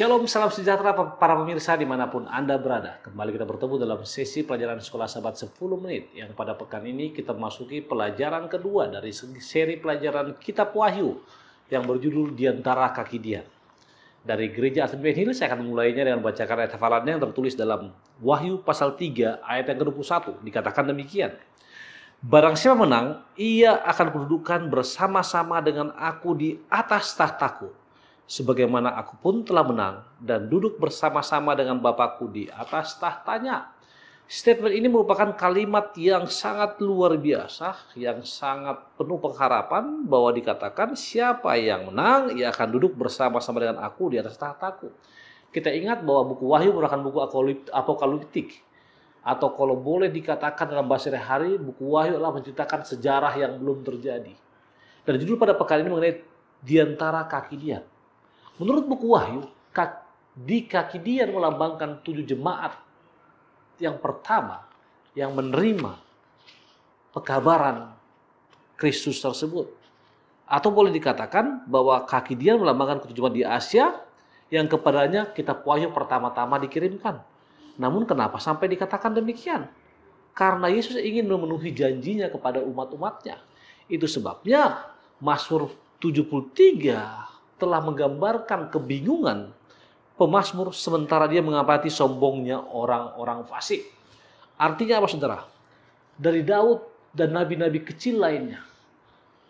Shalom, salam sejahtera para pemirsa dimanapun Anda berada. Kembali kita bertemu dalam sesi pelajaran sekolah sahabat 10 menit yang pada pekan ini kita memasuki pelajaran kedua dari seri pelajaran Kitab Wahyu yang berjudul Di Antara Kaki Dia. Dari gereja Advent Hill saya akan memulainya dengan membacakan ayat hafalannya yang tertulis dalam Wahyu pasal 3 ayat yang ke-21 dikatakan demikian. Barang siapa menang, ia akan kedudukan bersama-sama dengan aku di atas tahtaku sebagaimana aku pun telah menang dan duduk bersama-sama dengan Bapakku di atas tahtanya. Statement ini merupakan kalimat yang sangat luar biasa, yang sangat penuh pengharapan bahwa dikatakan siapa yang menang, ia akan duduk bersama-sama dengan aku di atas tahtaku. Kita ingat bahwa buku Wahyu merupakan buku apokaliptik, atau kalau boleh dikatakan dalam bahasa hari, buku Wahyu adalah menceritakan sejarah yang belum terjadi. Dan judul pada pekan ini mengenai diantara kaki dia. Menurut buku Wahyu, di kaki dia melambangkan tujuh jemaat yang pertama yang menerima pekabaran Kristus tersebut. Atau boleh dikatakan bahwa kaki dia melambangkan ketujuh di Asia yang kepadanya kitab wahyu pertama-tama dikirimkan. Namun kenapa sampai dikatakan demikian? Karena Yesus ingin memenuhi janjinya kepada umat-umatnya. Itu sebabnya Mazmur 73 telah menggambarkan kebingungan pemasmur sementara dia mengamati sombongnya orang-orang fasik. Artinya apa saudara? Dari Daud dan nabi-nabi kecil lainnya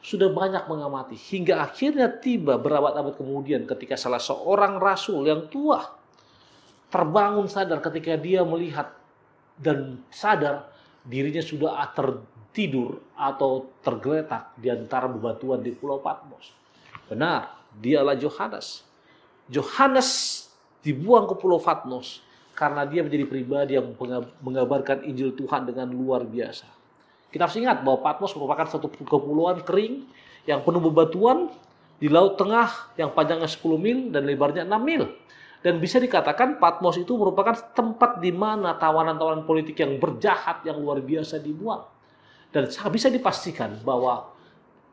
sudah banyak mengamati hingga akhirnya tiba berabad-abad kemudian ketika salah seorang rasul yang tua terbangun sadar ketika dia melihat dan sadar dirinya sudah tertidur atau tergeletak di antara bebatuan di Pulau Patmos. Benar, dialah Yohanes. Yohanes dibuang ke Pulau Patmos karena dia menjadi pribadi yang mengabarkan Injil Tuhan dengan luar biasa. Kita harus ingat bahwa Patmos merupakan satu kepulauan kering yang penuh bebatuan di Laut Tengah yang panjangnya 10 mil dan lebarnya 6 mil. Dan bisa dikatakan Patmos itu merupakan tempat di mana tawanan-tawanan politik yang berjahat yang luar biasa dibuang. Dan bisa dipastikan bahwa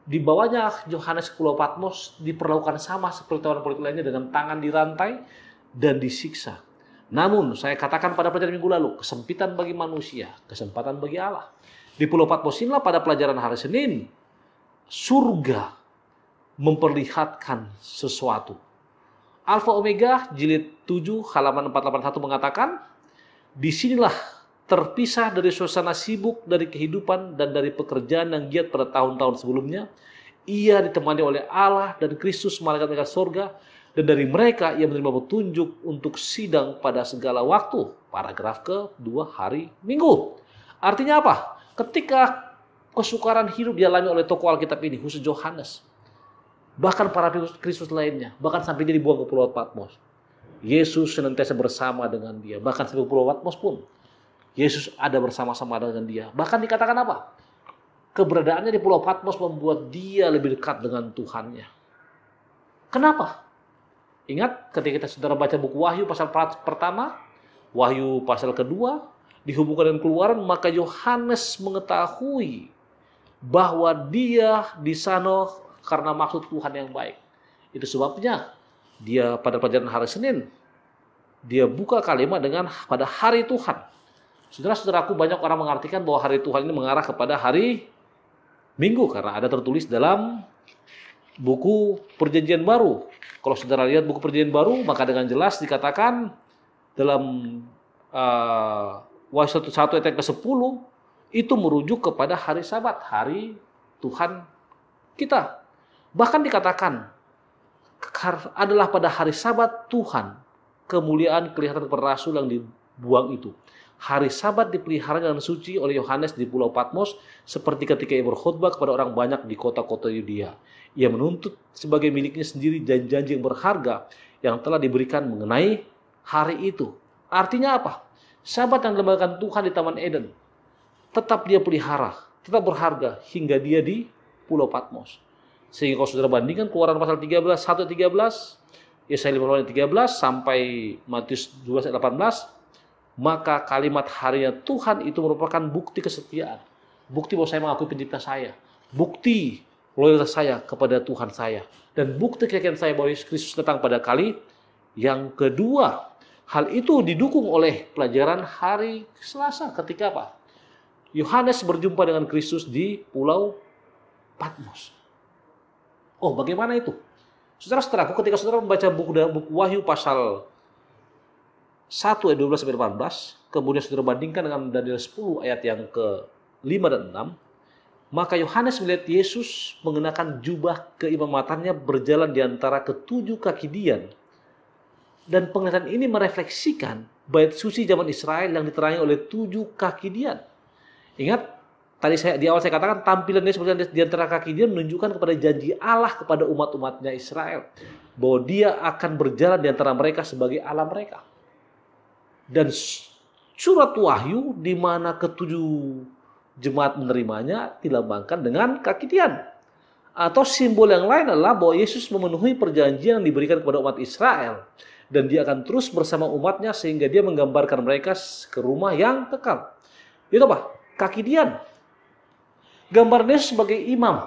di bawahnya Yohanes Pulau Patmos diperlakukan sama seperti orang politik lainnya dengan tangan dirantai dan disiksa. Namun, saya katakan pada pelajaran minggu lalu, kesempitan bagi manusia, kesempatan bagi Allah. Di Pulau Patmos inilah pada pelajaran hari Senin, surga memperlihatkan sesuatu. Alfa Omega jilid 7 halaman 481 mengatakan, disinilah terpisah dari suasana sibuk dari kehidupan dan dari pekerjaan yang giat pada tahun-tahun sebelumnya. Ia ditemani oleh Allah dan Kristus malaikat-malaikat sorga dan dari mereka ia menerima petunjuk untuk sidang pada segala waktu. Paragraf ke dua hari minggu. Artinya apa? Ketika kesukaran hidup dialami oleh tokoh Alkitab ini, khusus Johannes, bahkan para Kristus lainnya, bahkan sampai jadi dibuang ke Pulau Patmos. Yesus senantiasa bersama dengan dia, bahkan sampai ke Pulau Patmos pun Yesus ada bersama-sama dengan dia. Bahkan dikatakan apa? Keberadaannya di Pulau Patmos membuat dia lebih dekat dengan Tuhannya. Kenapa? Ingat ketika kita saudara baca buku Wahyu pasal pertama, Wahyu pasal kedua, dihubungkan dengan keluaran, maka Yohanes mengetahui bahwa dia di sana karena maksud Tuhan yang baik. Itu sebabnya dia pada pelajaran hari Senin, dia buka kalimat dengan pada hari Tuhan. Saudara-saudaraku, banyak orang mengartikan bahwa hari Tuhan ini mengarah kepada hari Minggu karena ada tertulis dalam buku Perjanjian Baru. Kalau saudara lihat buku Perjanjian Baru, maka dengan jelas dikatakan dalam uh, Wahyu 11 ayat ke-10 itu merujuk kepada hari Sabat, hari Tuhan kita. Bahkan dikatakan adalah pada hari Sabat Tuhan kemuliaan kelihatan kepada rasul yang dibuang itu hari sabat dipelihara dengan suci oleh Yohanes di pulau Patmos seperti ketika ia berkhutbah kepada orang banyak di kota-kota Yudea. Ia menuntut sebagai miliknya sendiri janji-janji yang berharga yang telah diberikan mengenai hari itu. Artinya apa? Sabat yang dilembagakan Tuhan di Taman Eden tetap dia pelihara, tetap berharga hingga dia di pulau Patmos. Sehingga kalau saudara bandingkan keluaran pasal 13, 1 13, Yesaya 15, 13 sampai Matius 12 18, maka kalimat harinya Tuhan itu merupakan bukti kesetiaan. Bukti bahwa saya mengakui pencipta saya. Bukti loyalitas saya kepada Tuhan saya. Dan bukti keyakinan saya bahwa Yesus Kristus datang pada kali yang kedua. Hal itu didukung oleh pelajaran hari Selasa ketika apa? Yohanes berjumpa dengan Kristus di pulau Patmos. Oh, bagaimana itu? Saudara, setelah aku ketika saudara membaca buku buku Wahyu pasal 1 ayat 12 sampai 18, kemudian saudara bandingkan dengan Daniel 10 ayat yang ke-5 dan 6, maka Yohanes melihat Yesus mengenakan jubah keimamatannya berjalan di antara ketujuh kaki dian. Dan penglihatan ini merefleksikan bait suci zaman Israel yang diterangi oleh tujuh kaki dian. Ingat, tadi saya di awal saya katakan tampilan Yesus seperti di antara kaki dian menunjukkan kepada janji Allah kepada umat-umatnya Israel bahwa dia akan berjalan di antara mereka sebagai Allah mereka dan surat wahyu di mana ketujuh jemaat menerimanya dilambangkan dengan kaki tian. Atau simbol yang lain adalah bahwa Yesus memenuhi perjanjian yang diberikan kepada umat Israel. Dan dia akan terus bersama umatnya sehingga dia menggambarkan mereka ke rumah yang kekal. Itu apa? Kaki dian. Gambarnya Yesus sebagai imam.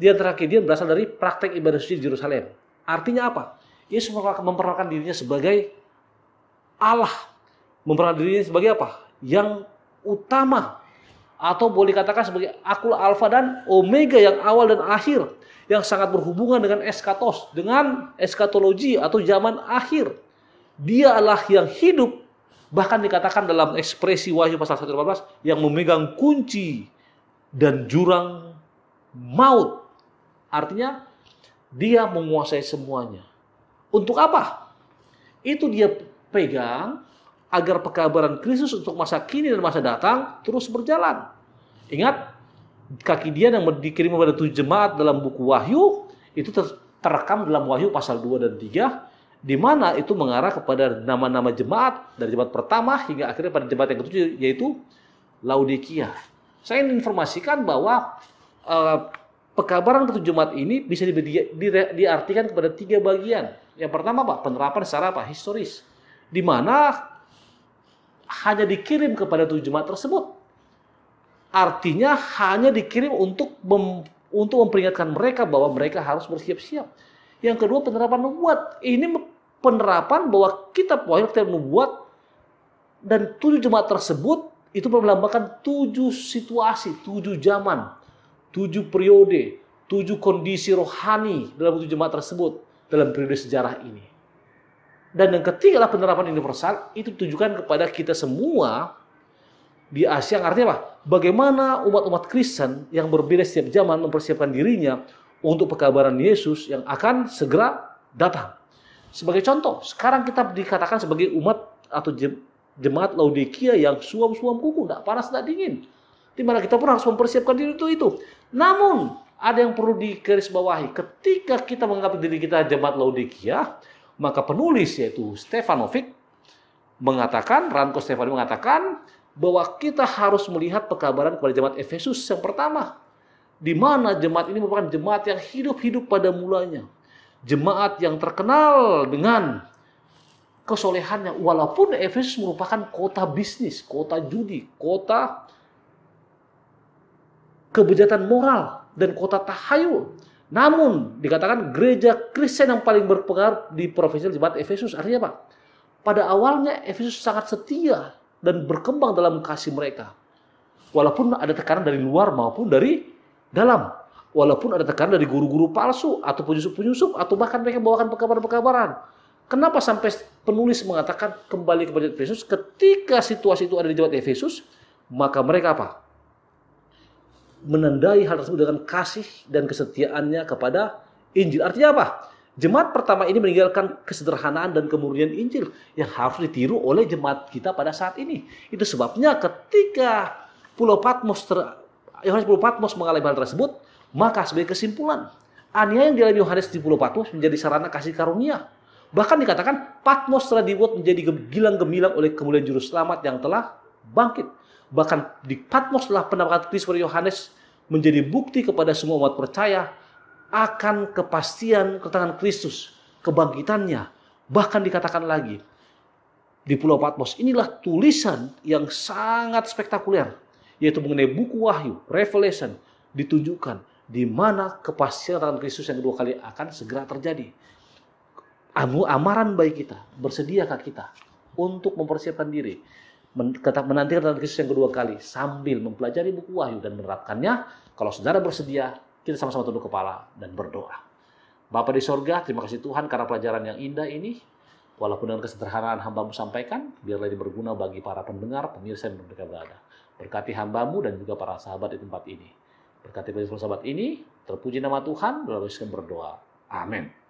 Di antara kaki dian berasal dari praktek ibadah suci di Yerusalem. Artinya apa? Yesus memperkenalkan dirinya sebagai Allah memperkenalkan dirinya sebagai apa? Yang utama atau boleh dikatakan sebagai akul alfa dan omega yang awal dan akhir yang sangat berhubungan dengan eskatos, dengan eskatologi atau zaman akhir. Dia adalah yang hidup bahkan dikatakan dalam ekspresi Wahyu pasal 118 yang memegang kunci dan jurang maut. Artinya dia menguasai semuanya. Untuk apa? Itu dia pegang agar pekabaran Kristus untuk masa kini dan masa datang terus berjalan. Ingat, kaki dia yang dikirim kepada tujuh jemaat dalam buku Wahyu itu ter terekam dalam Wahyu pasal 2 dan 3 di mana itu mengarah kepada nama-nama jemaat dari jemaat pertama hingga akhirnya pada jemaat yang ketujuh yaitu Laodikia. Saya ingin informasikan bahwa uh, pekabaran ketujuh jemaat ini bisa di, di, di, diartikan kepada tiga bagian. Yang pertama Pak, penerapan secara apa? historis. Di mana hanya dikirim kepada tujuh jemaat tersebut. Artinya hanya dikirim untuk mem, untuk memperingatkan mereka bahwa mereka harus bersiap-siap. Yang kedua penerapan membuat Ini penerapan bahwa kitab wahyu kita nubuat dan tujuh jemaat tersebut itu melambangkan tujuh situasi, tujuh zaman, tujuh periode, tujuh kondisi rohani dalam tujuh jemaat tersebut dalam periode sejarah ini. Dan yang ketiga adalah penerapan universal itu ditujukan kepada kita semua di Asia. Artinya apa? Bagaimana umat-umat Kristen yang berbeda setiap zaman mempersiapkan dirinya untuk pekabaran Yesus yang akan segera datang. Sebagai contoh, sekarang kita dikatakan sebagai umat atau jemaat Laodikia yang suam-suam kuku, tidak panas, tidak dingin. Di mana kita pun harus mempersiapkan diri untuk itu. Namun, ada yang perlu digarisbawahi. Ketika kita menganggap diri kita jemaat Laodikia, maka penulis yaitu Stefanovic mengatakan, Ranko Stefanovic mengatakan bahwa kita harus melihat pekabaran kepada jemaat Efesus yang pertama. Di mana jemaat ini merupakan jemaat yang hidup-hidup pada mulanya. Jemaat yang terkenal dengan kesolehannya. Walaupun Efesus merupakan kota bisnis, kota judi, kota kebejatan moral, dan kota tahayul. Namun dikatakan gereja Kristen yang paling berpengaruh di provinsi jemaat Efesus. Artinya apa? Pada awalnya Efesus sangat setia dan berkembang dalam kasih mereka. Walaupun ada tekanan dari luar maupun dari dalam. Walaupun ada tekanan dari guru-guru palsu atau penyusup-penyusup atau bahkan mereka bawakan pekabaran-pekabaran. Kenapa sampai penulis mengatakan kembali kepada Efesus ketika situasi itu ada di jemaat Efesus, maka mereka apa? menandai hal tersebut dengan kasih dan kesetiaannya kepada Injil. Artinya apa? Jemaat pertama ini meninggalkan kesederhanaan dan kemurnian Injil yang harus ditiru oleh jemaat kita pada saat ini. Itu sebabnya ketika Pulau Patmos ter, Yohanes Pulau Patmos mengalami hal tersebut, maka sebagai kesimpulan, aniaya yang dialami Yohanes di Pulau Patmos menjadi sarana kasih karunia. Bahkan dikatakan Patmos telah dibuat menjadi gilang gemilang oleh kemuliaan juru selamat yang telah bangkit bahkan di Patmos, Patmoslah pendapatan Kristus Yohanes menjadi bukti kepada semua umat percaya akan kepastian ketangan Kristus, kebangkitannya. Bahkan dikatakan lagi di Pulau Patmos inilah tulisan yang sangat spektakuler yaitu mengenai buku Wahyu Revelation ditunjukkan di mana kepastian ketangan Kristus yang kedua kali akan segera terjadi. Amu amaran baik kita, bersediakah kita untuk mempersiapkan diri? tetap menantikan dalam Kristus yang kedua kali sambil mempelajari buku Wahyu dan menerapkannya. Kalau saudara bersedia, kita sama-sama tunduk kepala dan berdoa. Bapak di sorga, terima kasih Tuhan karena pelajaran yang indah ini. Walaupun dengan kesederhanaan hambamu sampaikan, biarlah ini berguna bagi para pendengar, pemirsa yang mereka berada. Berkati hambamu dan juga para sahabat di tempat ini. Berkati para sahabat ini, terpuji nama Tuhan, dalam berdoa. Amin.